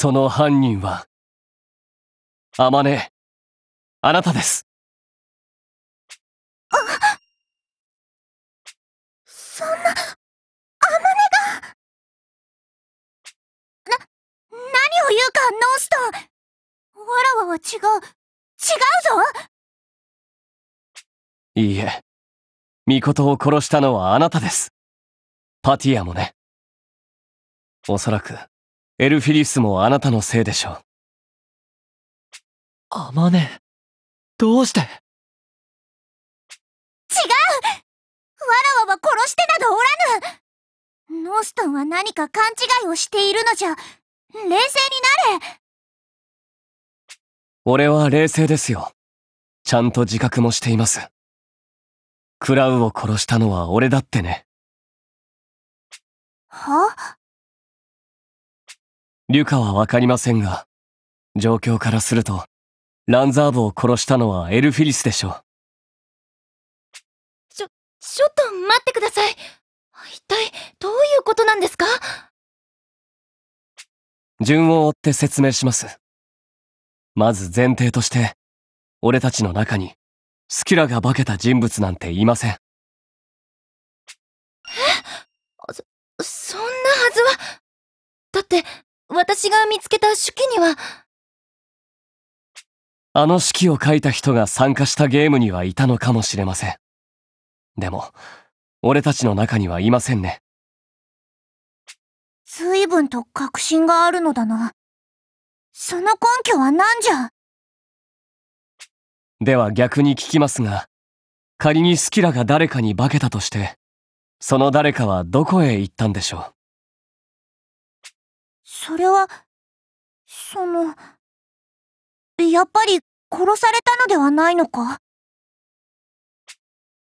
その犯人は、あまね、あなたです。あそんな、あまねが。な、何を言うか、ノーストン。わらわは違う、違うぞいいえ、ミコトを殺したのはあなたです。パティアもね。おそらく、エルフィリスもあなたのせいでしょう。あまね、どうして違うわらわは殺してなどおらぬノーストンは何か勘違いをしているのじゃ、冷静になれ俺は冷静ですよ。ちゃんと自覚もしています。クラウを殺したのは俺だってね。はリュカはわかりませんが、状況からすると、ランザーブを殺したのはエルフィリスでしょう。ちょ、ちょっと待ってください。一体、どういうことなんですか順を追って説明します。まず前提として、俺たちの中に、スキラが化けた人物なんていません。えそ、そんなはずは。だって、私が見つけた手記にはあの式を書いた人が参加したゲームにはいたのかもしれませんでも俺たちの中にはいませんね随分と確信があるのだなその根拠は何じゃでは逆に聞きますが仮にスキラが誰かに化けたとしてその誰かはどこへ行ったんでしょうそれは、その、やっぱり殺されたのではないのか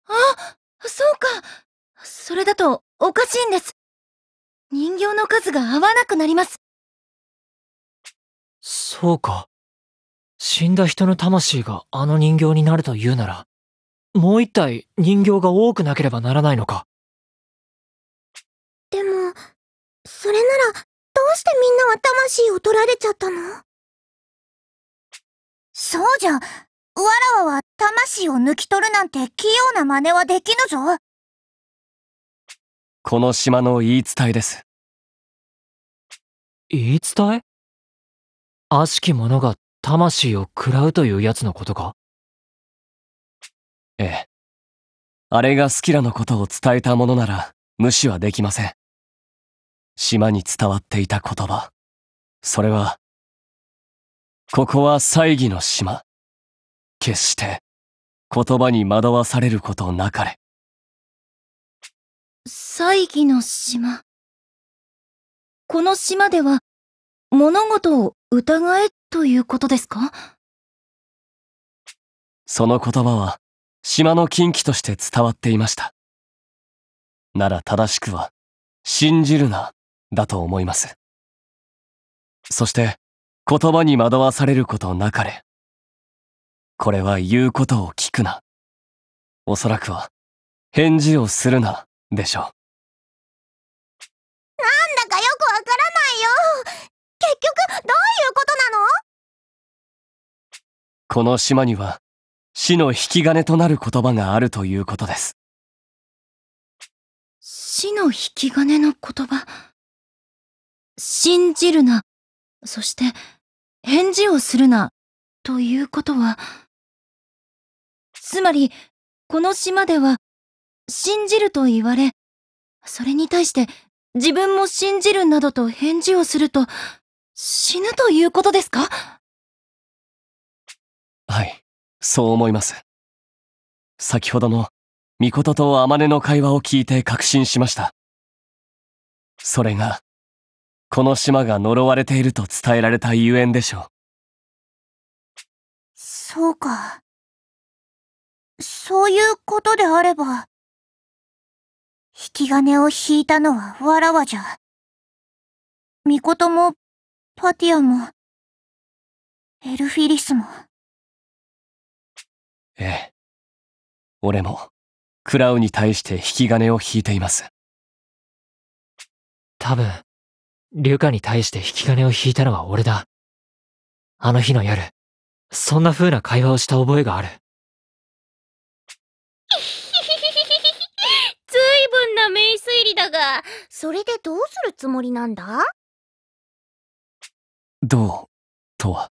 あ、そうか。それだとおかしいんです。人形の数が合わなくなります。そうか。死んだ人の魂があの人形になるというなら、もう一体人形が多くなければならないのか。でも、それならどうしてみんなは魂を取られちゃったのそうじゃ、わらわは魂を抜き取るなんて器用な真似はできぬぞ。この島の言い伝えです。言い伝え悪しき者が魂を食らうというやつのことかええ。あれがスキラのことを伝えたものなら無視はできません。島に伝わっていた言葉。それは、ここは猜疑の島。決して言葉に惑わされることなかれ。猜疑の島。この島では物事を疑えということですかその言葉は島の禁忌として伝わっていました。なら正しくは信じるなだと思います。そして言葉に惑わされることなかれ。これは言うことを聞くな。おそらくは返事をするなでしょう。なんだかよくわからないよ。結局どういうことなのこの島には死の引き金となる言葉があるということです。死の引き金の言葉信じるな、そして返事をするな、ということは、つまり、この島では、信じると言われ、それに対して自分も信じるなどと返事をすると、死ぬということですかはい、そう思います。先ほどの、ミコトとアマネの会話を聞いて確信しました。それが、この島が呪われていると伝えられたゆえんでしょう。そうか。そういうことであれば、引き金を引いたのはわらわじゃ。ミコトも、パティアも、エルフィリスも。ええ。俺も、クラウに対して引き金を引いています。多分、リュカに対して引き金を引いたのは俺だ。あの日の夜、そんな風な会話をした覚えがある。随 分な名推理だが、それでどうするつもりなんだどう、とは。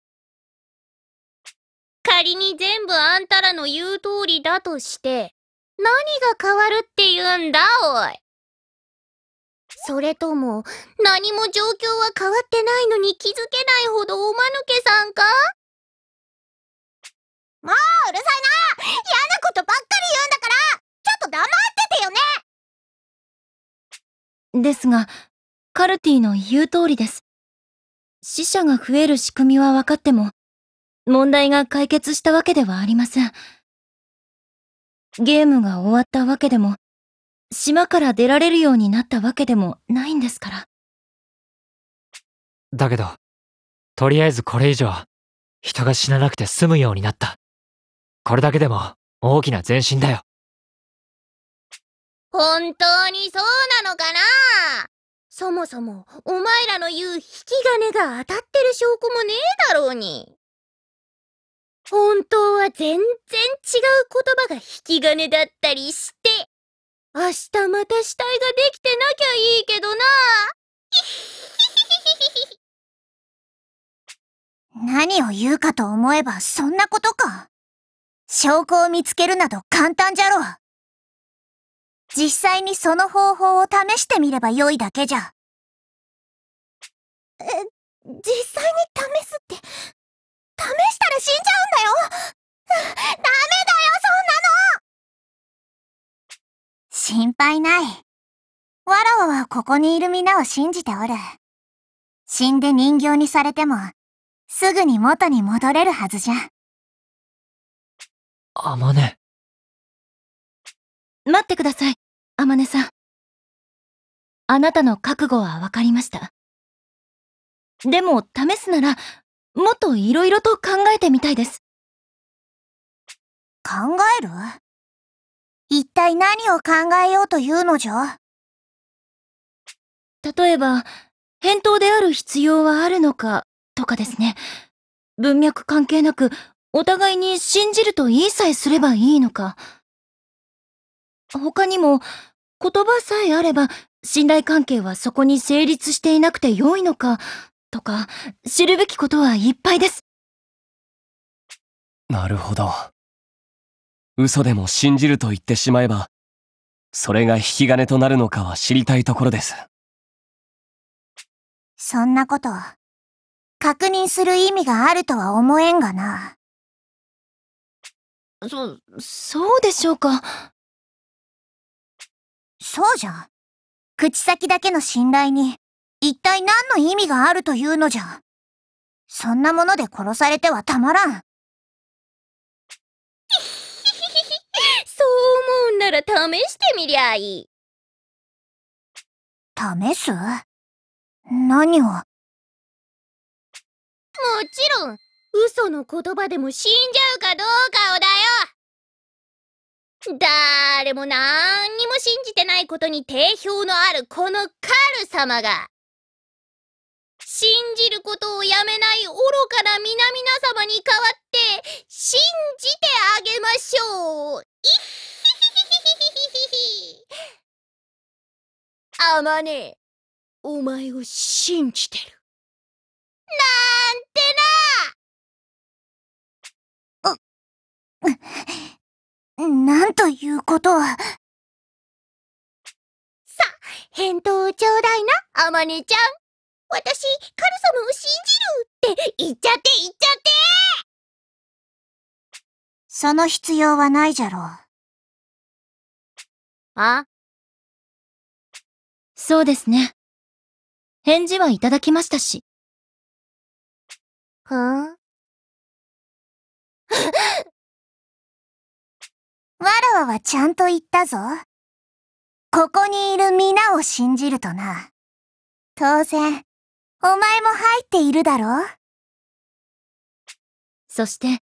仮に全部あんたらの言う通りだとして、何が変わるって言うんだ、おい。それとも、何も状況は変わってないのに気づけないほどおまぬけさんかもううるさいな嫌なことばっかり言うんだからちょっと黙っててよねですが、カルティの言う通りです。死者が増える仕組みは分かっても、問題が解決したわけではありません。ゲームが終わったわけでも、島から出られるようになったわけでもないんですから。だけど、とりあえずこれ以上、人が死ななくて済むようになった。これだけでも大きな前進だよ。本当にそうなのかなそもそも、お前らの言う引き金が当たってる証拠もねえだろうに。本当は全然違う言葉が引き金だったりして。明日また死体ができてなきゃいいけどな。何を言うかと思えばそんなことか。証拠を見つけるなど簡単じゃろ。実際にその方法を試してみればよいだけじゃ。え、実際に配ない。わらわはここにいる皆を信じておる。死んで人形にされても、すぐに元に戻れるはずじゃ。あまね。待ってください、あまねさん。あなたの覚悟はわかりました。でも、試すなら、もっと色々と考えてみたいです。考える一体何を考えようというのじゃ例えば、返答である必要はあるのか、とかですね。文脈関係なく、お互いに信じると言いさえすればいいのか。他にも、言葉さえあれば、信頼関係はそこに成立していなくて良いのか、とか、知るべきことはいっぱいです。なるほど。嘘でも信じると言ってしまえば、それが引き金となるのかは知りたいところです。そんなこと、確認する意味があるとは思えんがな。そ、そうでしょうか。そうじゃ。口先だけの信頼に、一体何の意味があるというのじゃ。そんなもので殺されてはたまらん。そう思うんなら試してみりゃいい。試す何をもちろん、嘘の言葉でも死んじゃうかどうかをだよ誰も何にも信じてないことに定評のあるこのカル様が信じることをやめない愚かな皆々様に代わって信じてあげましょうヒヒヒヒヒヒヒヒあまねお前を信じてるなんてななんということはさ返答をちょうだいなあまねちゃん私、カル様を信じるって言っちゃって言っちゃってその必要はないじゃろう。あそうですね。返事はいただきましたし。ふん。わらわはちゃんと言ったぞ。ここにいる皆を信じるとな。当然、お前も入っているだろうそして、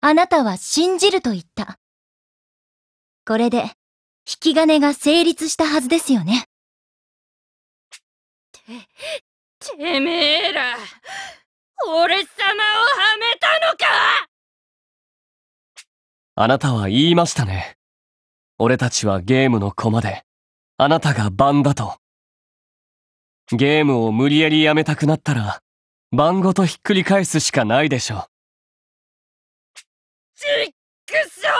あなたは信じると言った。これで、引き金が成立したはずですよね。て、てめえら、俺様をはめたのかあなたは言いましたね。俺たちはゲームの駒で、あなたが番だと。ゲームを無理やりやめたくなったら、番ごとひっくり返すしかないでしょう。ちっくしょ許せね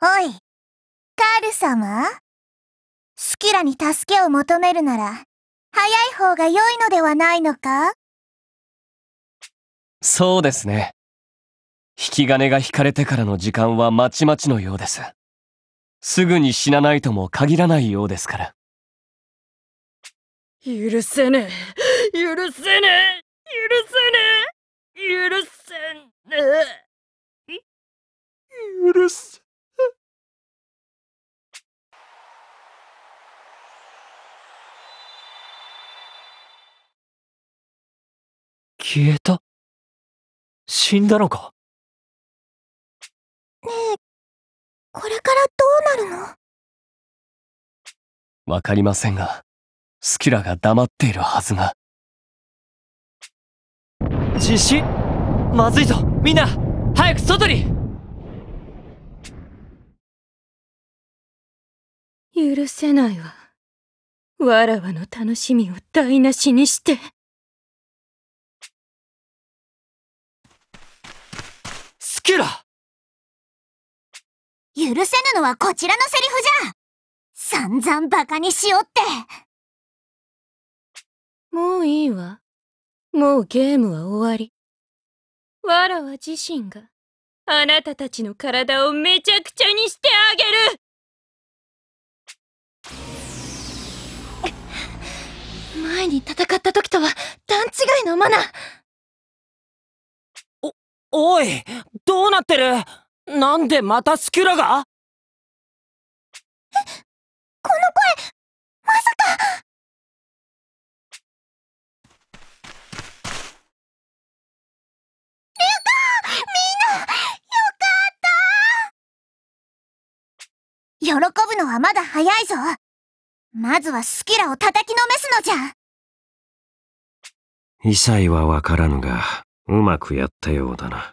えおい、カール様スキラに助けを求めるなら、早い方が良いのではないのかそうですね。引き金が引かれてからの時間はまちまちのようです。すぐに死なないとも限らないようですから。許せねえ許せねえ許せねえ許せねえ許せ消えた死んだのかねえこれからどうなるのわかりませんが、スキラが黙っているはずが。地震まずいぞみんな早く外に許せないわ。わらわの楽しみを台無しにして。スキラ許せぬのはこちらのセリフじゃ散々バカにしよってもういいわ。もうゲームは終わり。わらわ自身があなたたちの体をめちゃくちゃにしてあげる前に戦った時とは段違いのマナお、おいどうなってるなんでまたスキュラがえ、この声、まさかみんなよかった喜ぶのはまだ早いぞまずはスキラを叩きのめすのじゃ異彩はわからぬがうまくやったようだな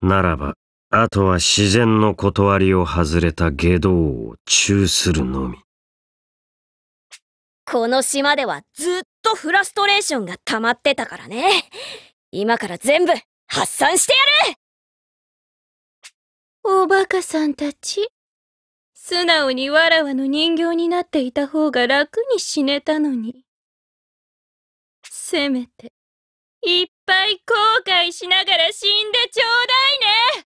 ならばあとは自然の断りを外れた下道を中するのみ。この島ではずっとフラストレーションが溜まってたからね。今から全部発散してやるおバカさんたち。素直にわらわの人形になっていた方が楽に死ねたのに。せめて、いっぱい後悔しながら死んでちょうだいね